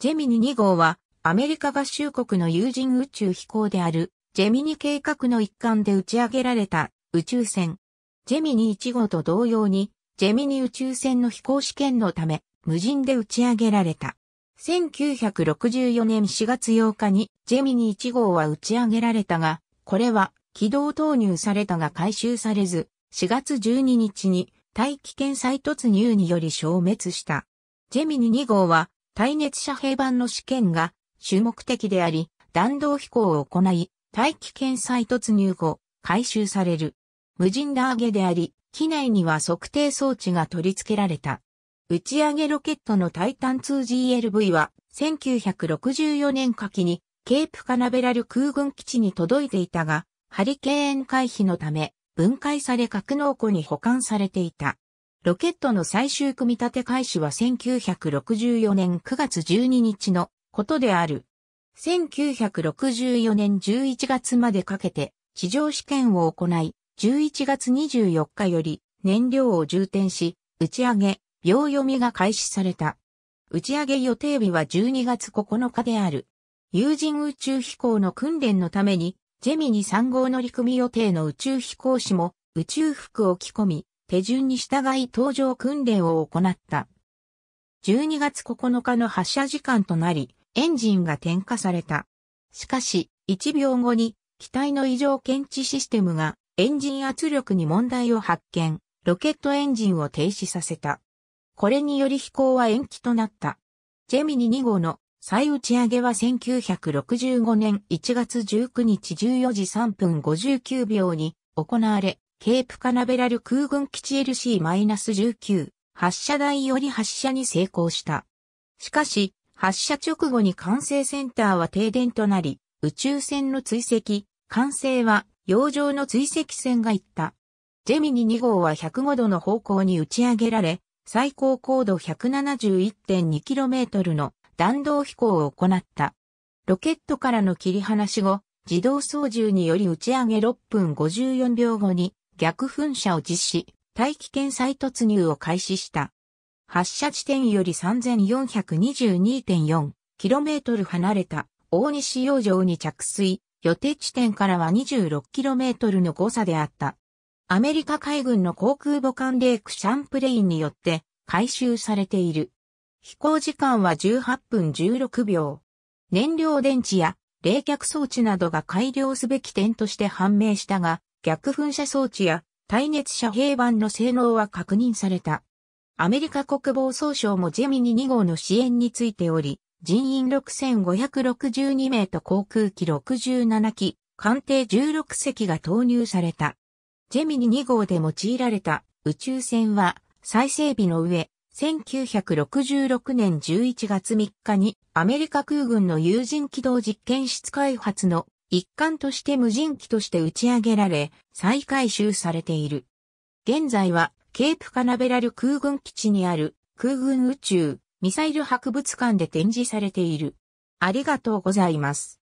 ジェミニ2号は、アメリカ合衆国の有人宇宙飛行である、ジェミニ計画の一環で打ち上げられた宇宙船。ジェミニ1号と同様に、ジェミニ宇宙船の飛行試験のため、無人で打ち上げられた。1964年4月8日に、ジェミニ1号は打ち上げられたが、これは、軌道投入されたが回収されず、4月12日に、大気圏再突入により消滅した。ジェミニ2号は、耐熱遮蔽板の試験が主目的であり、弾道飛行を行い、大気圏再突入後、回収される。無人打上げであり、機内には測定装置が取り付けられた。打ち上げロケットのタイタン 2GLV は、1964年夏季に、ケープカナベラル空軍基地に届いていたが、ハリケーン回避のため、分解され格納庫に保管されていた。ロケットの最終組み立て開始は1964年9月12日のことである。1964年11月までかけて地上試験を行い、11月24日より燃料を充填し、打ち上げ、秒読みが開始された。打ち上げ予定日は12月9日である。有人宇宙飛行の訓練のために、ジェミニ3号乗組予定の宇宙飛行士も宇宙服を着込み、手順に従い搭乗訓練を行った。12月9日の発射時間となり、エンジンが点火された。しかし、1秒後に、機体の異常検知システムが、エンジン圧力に問題を発見、ロケットエンジンを停止させた。これにより飛行は延期となった。ジェミニ2号の再打ち上げは1965年1月19日14時3分59秒に行われ、ケープカナベラル空軍基地 LC-19 発射台より発射に成功した。しかし、発射直後に管制センターは停電となり、宇宙船の追跡、管制は洋上の追跡船が行った。ジェミニ2号は105度の方向に打ち上げられ、最高高度 171.2km の弾道飛行を行った。ロケットからの切り離し後、自動操縦により打ち上げ6分54秒後に逆噴射を実施、大気圏再突入を開始した。発射地点より 3422.4km 離れた大西洋上に着水、予定地点からは 26km の誤差であった。アメリカ海軍の航空母艦レイク・シャンプレインによって回収されている。飛行時間は18分16秒。燃料電池や冷却装置などが改良すべき点として判明したが、逆噴射装置や耐熱遮蔽板の性能は確認された。アメリカ国防総省もジェミニ2号の支援についており、人員6562名と航空機67機、艦艇16隻が投入された。ジェミニ2号で用いられた宇宙船は再整備の上、1966年11月3日にアメリカ空軍の有人機動実験室開発の一環として無人機として打ち上げられ、再回収されている。現在は、ケープカナベラル空軍基地にある空軍宇宙ミサイル博物館で展示されている。ありがとうございます。